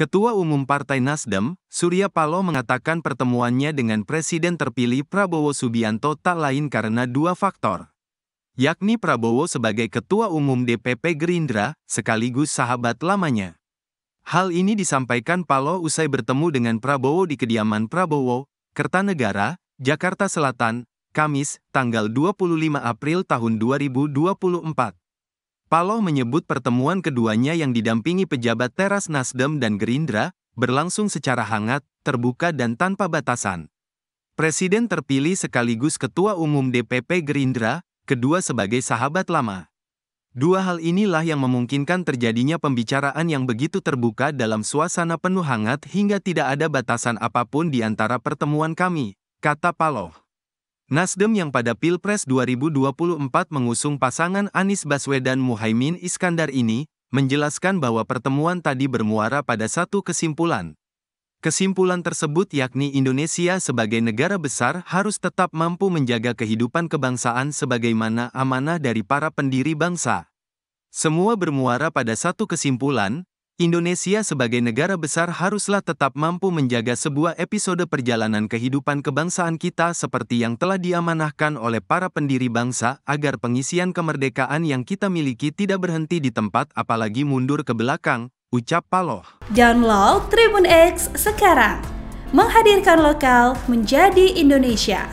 Ketua Umum Partai Nasdem, Surya Paloh mengatakan pertemuannya dengan Presiden terpilih Prabowo Subianto tak lain karena dua faktor. Yakni Prabowo sebagai Ketua Umum DPP Gerindra, sekaligus sahabat lamanya. Hal ini disampaikan Paloh usai bertemu dengan Prabowo di kediaman Prabowo, Kertanegara, Jakarta Selatan, Kamis, tanggal 25 April tahun 2024. Paloh menyebut pertemuan keduanya yang didampingi pejabat teras Nasdem dan Gerindra berlangsung secara hangat, terbuka dan tanpa batasan. Presiden terpilih sekaligus Ketua Umum DPP Gerindra, kedua sebagai sahabat lama. Dua hal inilah yang memungkinkan terjadinya pembicaraan yang begitu terbuka dalam suasana penuh hangat hingga tidak ada batasan apapun di antara pertemuan kami, kata Paloh. Nasdem yang pada Pilpres 2024 mengusung pasangan Anies Baswedan Muhaimin Iskandar ini, menjelaskan bahwa pertemuan tadi bermuara pada satu kesimpulan. Kesimpulan tersebut yakni Indonesia sebagai negara besar harus tetap mampu menjaga kehidupan kebangsaan sebagaimana amanah dari para pendiri bangsa. Semua bermuara pada satu kesimpulan, Indonesia sebagai negara besar haruslah tetap mampu menjaga sebuah episode perjalanan kehidupan kebangsaan kita seperti yang telah diamanahkan oleh para pendiri bangsa agar pengisian kemerdekaan yang kita miliki tidak berhenti di tempat apalagi mundur ke belakang, ucap Paloh. Download Tribun X sekarang, menghadirkan lokal menjadi Indonesia.